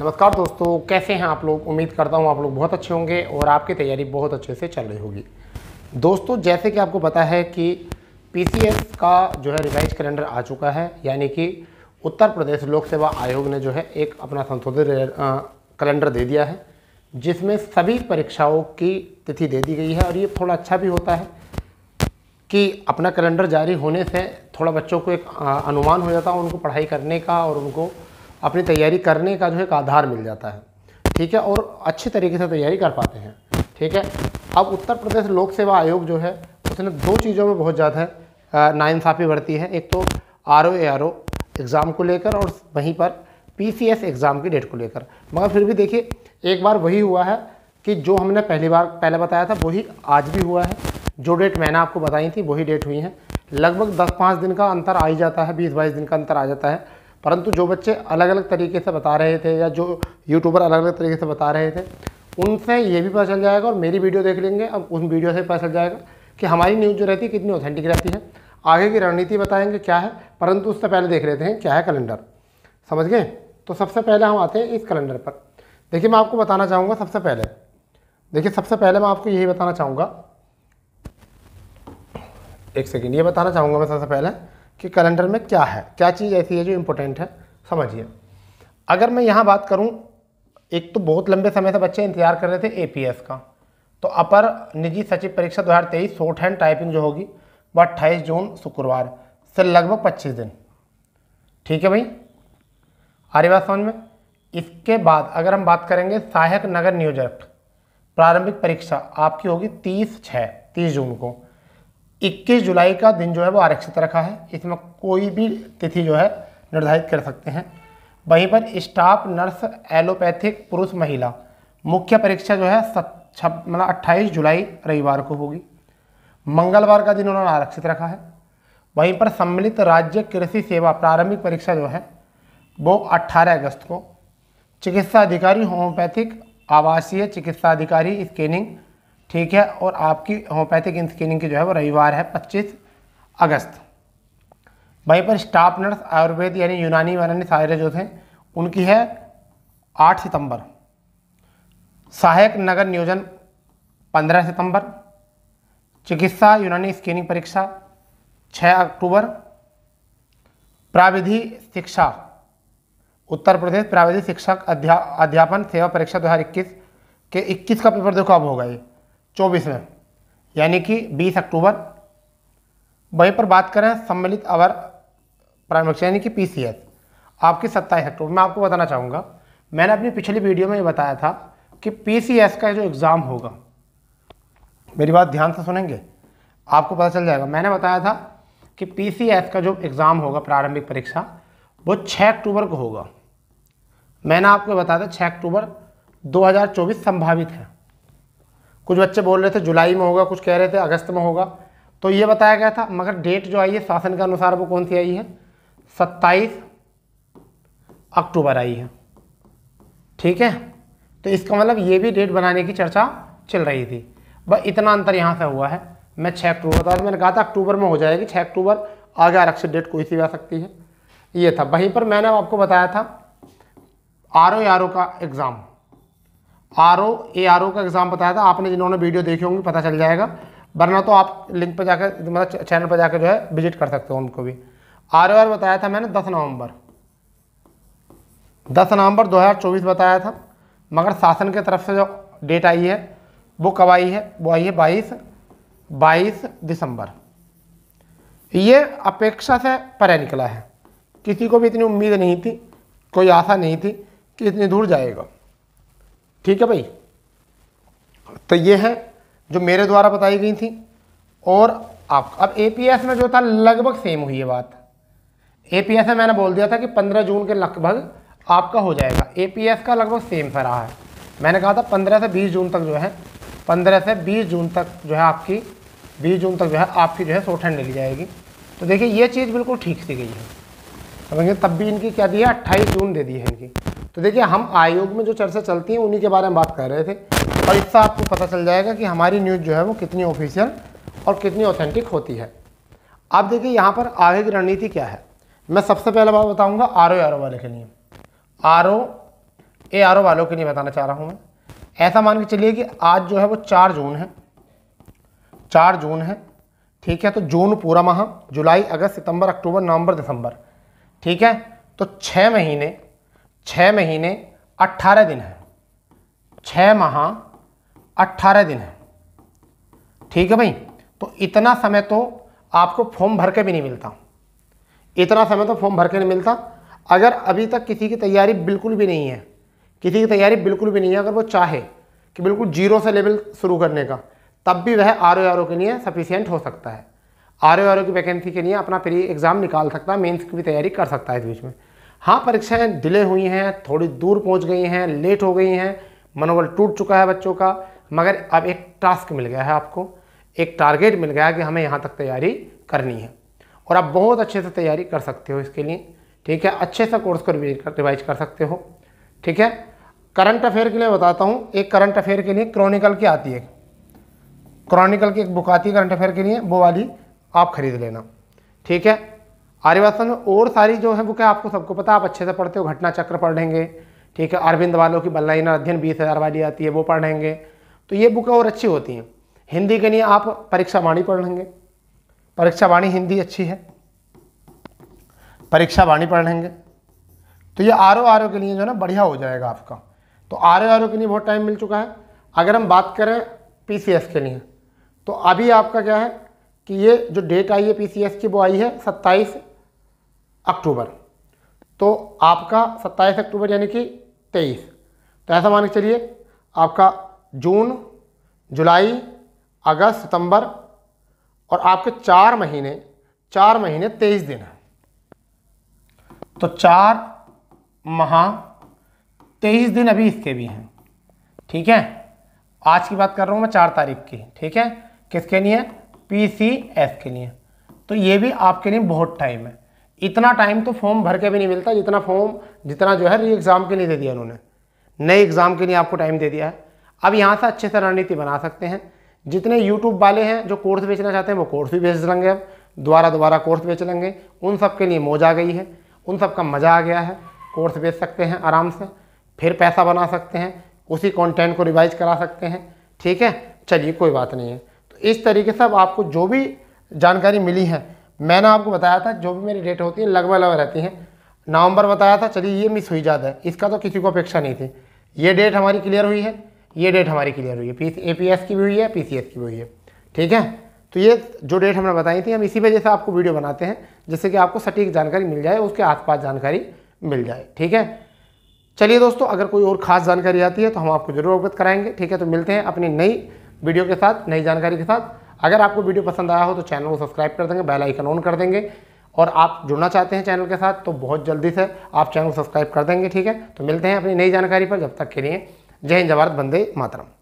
नमस्कार दोस्तों कैसे हैं आप लोग उम्मीद करता हूं आप लोग बहुत अच्छे होंगे और आपकी तैयारी बहुत अच्छे से चल रही होगी दोस्तों जैसे कि आपको पता है कि पीसीएस का जो है रिवाइज कैलेंडर आ चुका है यानी कि उत्तर प्रदेश लोक सेवा आयोग ने जो है एक अपना संशोधित कैलेंडर दे दिया है जिसमें सभी परीक्षाओं की तिथि दे दी गई है और ये थोड़ा अच्छा भी होता है कि अपना कैलेंडर जारी होने से थोड़ा बच्चों को एक अनुमान हो जाता है उनको पढ़ाई करने का और उनको अपनी तैयारी करने का जो है एक आधार मिल जाता है ठीक है और अच्छे तरीके से तैयारी कर पाते हैं ठीक है अब उत्तर प्रदेश लोक सेवा आयोग जो है उसने दो चीज़ों में बहुत ज़्यादा नाइंसाफ़ी बढ़ती है एक तो R O A R O exam को लेकर और वहीं पर पी सी एस एग्ज़ाम की डेट को लेकर मगर फिर भी देखिए एक बार वही हुआ है कि जो हमने पहली बार पहले बताया था वही आज भी हुआ है जो डेट मैंने आपको बताई थी वही डेट हुई है लगभग दस पाँच दिन का अंतर आ ही जाता है बीस बाईस दिन का अंतर आ जाता है परंतु जो बच्चे अलग अलग तरीके से बता रहे थे या जो यूट्यूबर अलग अलग तरीके से बता रहे थे उनसे ये भी पता चल जाएगा और मेरी वीडियो देख लेंगे अब उन वीडियो से पता चल जाएगा कि हमारी न्यूज़ जो रहती है कितनी ऑथेंटिक रहती है आगे की रणनीति बताएंगे क्या है परंतु उससे पहले देख लेते हैं क्या है कैलेंडर समझ गए तो सबसे पहले हम आते हैं इस कैलेंडर पर देखिए मैं आपको बताना चाहूँगा सबसे पहले देखिए सबसे पहले मैं आपको यही बताना चाहूँगा एक सेकेंड ये बताना चाहूँगा मैं सबसे पहले कि कैलेंडर में क्या है क्या चीज़ ऐसी है जो इम्पोर्टेंट है समझिए अगर मैं यहाँ बात करूँ एक तो बहुत लंबे समय से बच्चे इंतजार कर रहे थे ए का तो अपर निजी सचिव परीक्षा दो हज़ार तेईस शॉर्ट हैंड टाइपिंग जो होगी वो अट्ठाईस जून शुक्रवार से लगभग पच्चीस दिन ठीक है भाई आर्य बात समझ में इसके बाद अगर हम बात करेंगे सहायक नगर नियोजक प्रारंभिक परीक्षा आपकी होगी तीस छः तीस जून को 21 जुलाई का दिन जो है वो आरक्षित रखा है इसमें कोई भी तिथि जो है निर्धारित कर सकते हैं वहीं पर स्टाफ नर्स एलोपैथिक पुरुष महिला मुख्य परीक्षा जो है सत छप मतलब अट्ठाईस जुलाई रविवार को होगी मंगलवार का दिन उन्होंने आरक्षित रखा है वहीं पर सम्मिलित राज्य कृषि सेवा प्रारंभिक परीक्षा जो है वो 18 अगस्त को चिकित्सा अधिकारी होम्योपैथिक आवासीय चिकित्सा अधिकारी स्कैनिंग ठीक है और आपकी होम्योपैथिक इन स्क्रीनिंग की जो है वो रविवार है 25 अगस्त वहीं पर स्टाफ नर्स आयुर्वेद यानी यूनानी वानी सारे जो थे उनकी है 8 सितंबर सहायक नगर नियोजन 15 सितंबर चिकित्सा यूनानी स्क्रीनिंग परीक्षा 6 अक्टूबर प्राविधि शिक्षा उत्तर प्रदेश प्राविधिक शिक्षक अध्या अध्यापन सेवा परीक्षा दो के 21 का पेपर देखो अब होगा ये चौबीस में यानी कि बीस अक्टूबर वहीं पर बात करें सम्मिलित अवर प्राइम यानी कि पी आपकी सत्ताईस अक्टूबर मैं आपको बताना चाहूँगा मैंने अपनी पिछली वीडियो में ये बताया था कि पी का जो एग्ज़ाम होगा मेरी बात ध्यान से सुनेंगे आपको पता चल जाएगा मैंने बताया था कि पी का जो एग्ज़ाम होगा प्रारंभिक परीक्षा वो 6 अक्टूबर को होगा मैंने आपको बताया था 6 अक्टूबर 2024 संभावित है कुछ बच्चे बोल रहे थे जुलाई में होगा कुछ कह रहे थे अगस्त में होगा तो ये बताया गया था मगर डेट जो आई है शासन के अनुसार वो कौन सी आई है सत्ताईस अक्टूबर आई है ठीक है तो इसका मतलब ये भी डेट बनाने की चर्चा चल रही थी बस इतना अंतर यहाँ से हुआ है मैं छः अक्टूबर तो मैंने कहा था अक्टूबर में हो जाएगी छः अक्टूबर आगे आरक्षित डेट कोई सी भी आ सकती है ये था वहीं पर मैंने आपको बताया था आर ओ का exam R O A R O का एग्ज़ाम बताया था आपने जिन्होंने वीडियो देखी होंगी पता चल जाएगा वरना तो आप लिंक पर जाकर मतलब चैनल पर जाकर जो है विजिट कर सकते हो उनको भी आर ओ आर बताया था मैंने दस नवंबर दस नवंबर चौबीस बताया था मगर शासन की तरफ से जो डेट आई है वो कब आई है वो आई है बाईस बाईस दिसंबर ये अपेक्षा से परे निकला है किसी को भी इतनी उम्मीद नहीं थी कोई आशा नहीं थी कि इतनी दूर जाएगा ठीक है भाई तो ये है जो मेरे द्वारा बताई गई थी और आप अब ए में जो था लगभग सेम हुई है बात ए में मैंने बोल दिया था कि 15 जून के लगभग आपका हो जाएगा ए का लगभग सेम सा रहा है मैंने कहा था 15 से 20 जून तक जो है 15 से 20 जून तक जो है आपकी 20 जून तक जो है आपकी जो है सोठन ली जाएगी तो देखिए ये चीज़ बिल्कुल ठीक सी गई है समझिए तब भी इनकी क्या दी है अट्ठाईस जून दे दी है इनकी तो देखिए हम आयोग में जो चर्चा चलती है उन्हीं के बारे में बात कर रहे थे और इससे आपको पता चल जाएगा कि हमारी न्यूज़ जो है वो कितनी ऑफिशियल और कितनी ऑथेंटिक होती है आप देखिए यहाँ पर आगे की रणनीति क्या है मैं सबसे पहले बात बताऊँगा आर ओ आर ओ वाले के लिए आर ओ ए आर ओ वालों के लिए बताना चाह रहा हूँ मैं ऐसा मान के चलिए कि आज जो है वो चार जून है चार जून है ठीक है तो जून पूरा माह जुलाई अगस्त सितंबर अक्टूबर नवंबर दिसंबर ठीक है तो छः महीने छः महीने अट्ठारह दिन है छः माह अट्ठारह दिन है ठीक है भाई तो इतना समय तो आपको फॉर्म भर के भी नहीं मिलता इतना समय तो फॉर्म भर के नहीं मिलता अगर अभी तक किसी की तैयारी बिल्कुल भी नहीं है किसी की तैयारी बिल्कुल भी नहीं है अगर वो चाहे कि बिल्कुल जीरो से लेवल शुरू करने का तब भी वह आर ओ के लिए सफिशियंट हो सकता है आर ओ की वैकेंसी के लिए अपना प्री एग्ज़ाम निकाल सकता है मेन्स की भी तैयारी कर सकता है इस बीच में हाँ परीक्षाएं डिले हुई हैं थोड़ी दूर पहुंच गई हैं लेट हो गई हैं मनोबल टूट चुका है बच्चों का मगर अब एक टास्क मिल गया है आपको एक टारगेट मिल गया है कि हमें यहाँ तक तैयारी करनी है और आप बहुत अच्छे से तैयारी कर सकते हो इसके लिए ठीक है अच्छे से कोर्स को रिवाइज कर सकते हो ठीक है करंट अफेयर के लिए बताता हूँ एक करंट अफेयर के लिए क्रॉनिकल की आती है क्रॉनिकल की एक बुक आती है करंट अफेयर के लिए वो वाली आप खरीद लेना ठीक है आर्यवासन में और सारी जो है वो क्या आपको सबको पता आप अच्छे से पढ़ते हो घटना चक्र पढ़ेंगे ठीक है अरविंद वालों की बल्लाइना अध्ययन बीस हज़ार वाली आती है वो पढ़ेंगे तो ये बुकें और अच्छी होती हैं हिंदी के लिए आप परीक्षा वाणी लेंगे परीक्षा वाणी हिंदी अच्छी है परीक्षा वाणी लेंगे तो ये आर ओ आर ओ के लिए जो है ना बढ़िया हो जाएगा आपका तो आर ओ आर ओ के लिए बहुत टाइम मिल चुका है अगर हम बात करें पी सी एस के लिए तो अभी आपका क्या है कि ये जो डेट आई है पी सी एस की वो आई है सत्ताईस अक्टूबर तो आपका सत्ताईस अक्टूबर यानी कि तेईस तो ऐसा मान के चलिए आपका जून जुलाई अगस्त सितंबर और आपके चार महीने चार महीने तेईस दिन हैं तो चार माह तेईस दिन अभी इसके भी हैं ठीक है आज की बात कर रहा हूँ मैं चार तारीख की ठीक है किसके लिए पी सी एस के लिए तो ये भी आपके लिए बहुत टाइम है इतना टाइम तो फॉर्म भर के भी नहीं मिलता जितना फॉर्म जितना जो है री एग्ज़ाम के लिए दे दिया उन्होंने नए एग्ज़ाम के लिए आपको टाइम दे दिया है अब यहाँ से अच्छे से रणनीति बना सकते हैं जितने यूट्यूब वाले हैं जो कोर्स बेचना चाहते हैं वो कोर्स भी बेच लेंगे अब दोबारा दोबारा कोर्स बेच लेंगे उन सब के लिए मौज आ गई है उन सब का मज़ा आ गया है कोर्स बेच सकते हैं आराम से फिर पैसा बना सकते हैं उसी कंटेंट को रिवाइज करा सकते हैं ठीक है चलिए कोई बात नहीं है तो इस तरीके से अब आपको जो भी जानकारी मिली है मैंने आपको बताया था जो भी मेरी डेट होती है लगभग लगभग रहती हैं नवंबर बताया था चलिए ये मिस हुई ज़्यादा है इसका तो किसी को अपेक्षा नहीं थी ये डेट हमारी क्लियर हुई है ये डेट हमारी क्लियर हुई है पी ए पी एस की भी हुई है पी सी एस की भी हुई है ठीक है तो ये जो डेट हमने बताई थी हम इसी वजह से आपको वीडियो बनाते हैं जिससे कि आपको सटीक जानकारी मिल जाए उसके आसपास जानकारी मिल जाए ठीक है चलिए दोस्तों अगर कोई और खास जानकारी आती है तो हम आपको जरूर अवगत कराएंगे ठीक है तो मिलते हैं अपनी नई वीडियो के साथ नई जानकारी के साथ अगर आपको वीडियो पसंद आया हो तो चैनल को सब्सक्राइब कर देंगे बेल आइकन ऑन कर देंगे और आप जुड़ना चाहते हैं चैनल के साथ तो बहुत जल्दी से आप चैनल को सब्सक्राइब कर देंगे ठीक है तो मिलते हैं अपनी नई जानकारी पर जब तक के लिए जय हिंद जवाहर बंदे मातरम